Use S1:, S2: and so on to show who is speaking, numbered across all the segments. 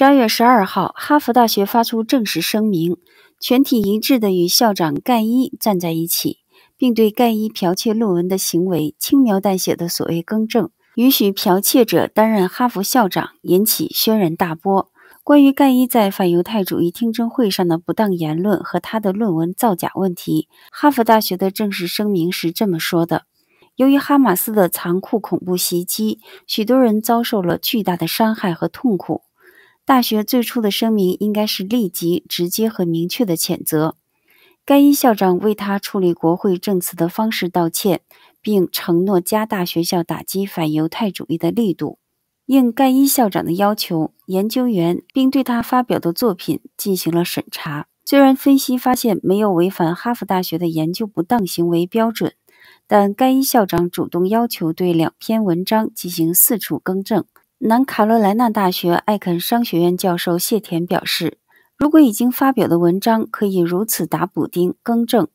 S1: 十二月十二号，哈佛大学发出正式声明，全体一致地与校长盖伊站在一起，并对盖伊剽窃论文的行为轻描淡写的所谓更正，允许剽窃者担任哈佛校长，引起轩然大波。关于盖伊在反犹太主义听证会上的不当言论和他的论文造假问题，哈佛大学的正式声明是这么说的：“由于哈马斯的残酷恐怖袭击，许多人遭受了巨大的伤害和痛苦。”大学最初的声明应该是立即、直接和明确的谴责。盖伊校长为他处理国会证词的方式道歉，并承诺加大学校打击反犹太主义的力度。应盖伊校长的要求，研究员并对他发表的作品进行了审查。虽然分析发现没有违反哈佛大学的研究不当行为标准，但盖伊校长主动要求对两篇文章进行四处更正。南卡罗莱纳大学艾肯商学院教授谢田表示：“如果已经发表的文章可以如此打补丁、更正，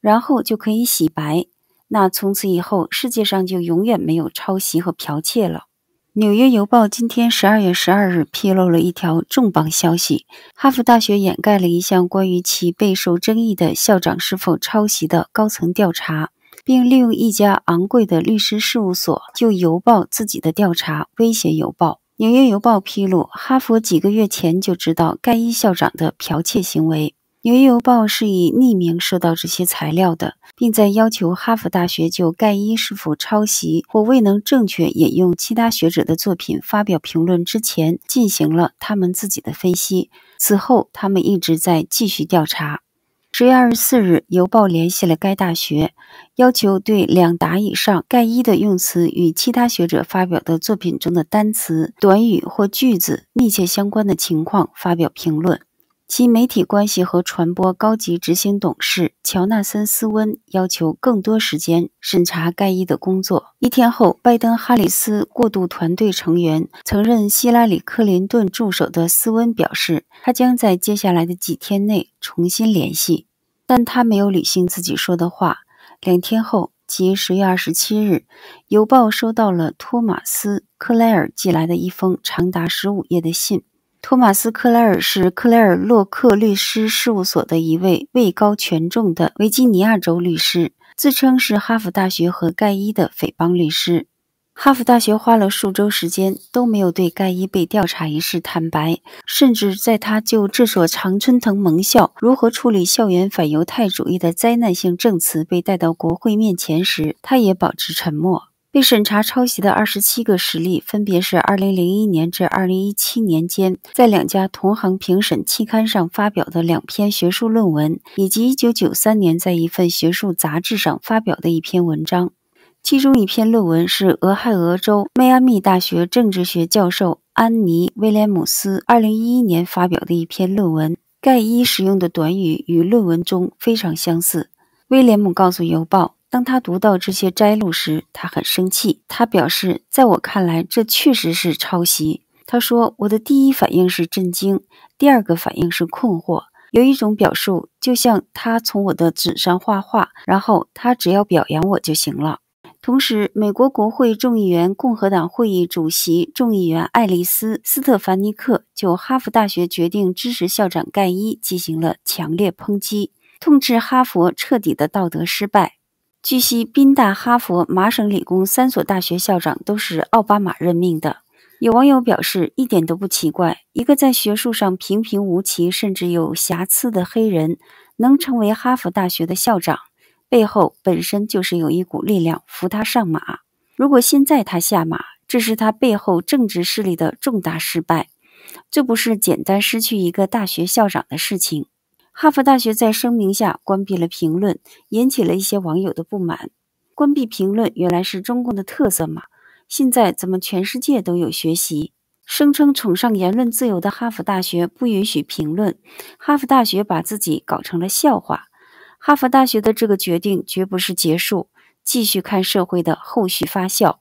S1: 然后就可以洗白，那从此以后世界上就永远没有抄袭和剽窃了。”《纽约邮报》今天十二月十二日披露了一条重磅消息：哈佛大学掩盖了一项关于其备受争议的校长是否抄袭的高层调查。并利用一家昂贵的律师事务所就《邮报》自己的调查威胁《邮报》。《纽约邮报》披露，哈佛几个月前就知道盖伊校长的剽窃行为。《纽约邮报》是以匿名收到这些材料的，并在要求哈佛大学就盖伊是否抄袭或未能正确引用其他学者的作品发表评论之前，进行了他们自己的分析。此后，他们一直在继续调查。十月二十四日，邮报联系了该大学，要求对两达以上盖伊的用词与其他学者发表的作品中的单词、短语或句子密切相关的情况发表评论。其媒体关系和传播高级执行董事乔纳森·斯温要求更多时间审查盖伊的工作。一天后，拜登·哈里斯过渡团队成员、曾任希拉里·克林顿助手的斯温表示，他将在接下来的几天内重新联系，但他没有履行自己说的话。两天后，即十月二十七日，邮报收到了托马斯·克莱尔寄来的一封长达十五页的信。托马斯·克莱尔是克莱尔洛克律师事务所的一位位高权重的维吉尼亚州律师，自称是哈佛大学和盖伊的诽谤律师。哈佛大学花了数周时间都没有对盖伊被调查一事坦白，甚至在他就这所常春藤盟校如何处理校园反犹太主义的灾难性证词被带到国会面前时，他也保持沉默。被审查抄袭的二十七个实例，分别是二零零一年至二零一七年间在两家同行评审期刊上发表的两篇学术论文，以及一九九三年在一份学术杂志上发表的一篇文章。其中一篇论文是俄亥俄州迈阿密大学政治学教授安妮·威廉姆斯二零一一年发表的一篇论文。盖伊使用的短语与论文中非常相似。威廉姆告诉邮报。当他读到这些摘录时，他很生气。他表示，在我看来，这确实是抄袭。他说：“我的第一反应是震惊，第二个反应是困惑。有一种表述，就像他从我的纸上画画，然后他只要表扬我就行了。”同时，美国国会众议员、共和党会议主席、众议员爱丽丝·斯特凡尼克就哈佛大学决定支持校长盖伊进行了强烈抨击，痛斥哈佛彻底的道德失败。据悉，宾大、哈佛、麻省理工三所大学校长都是奥巴马任命的。有网友表示，一点都不奇怪，一个在学术上平平无奇甚至有瑕疵的黑人能成为哈佛大学的校长，背后本身就是有一股力量扶他上马。如果现在他下马，这是他背后政治势力的重大失败，这不是简单失去一个大学校长的事情。哈佛大学在声明下关闭了评论，引起了一些网友的不满。关闭评论原来是中共的特色嘛？现在怎么全世界都有学习？声称崇尚言论自由的哈佛大学不允许评论，哈佛大学把自己搞成了笑话。哈佛大学的这个决定绝不是结束，继续看社会的后续发酵。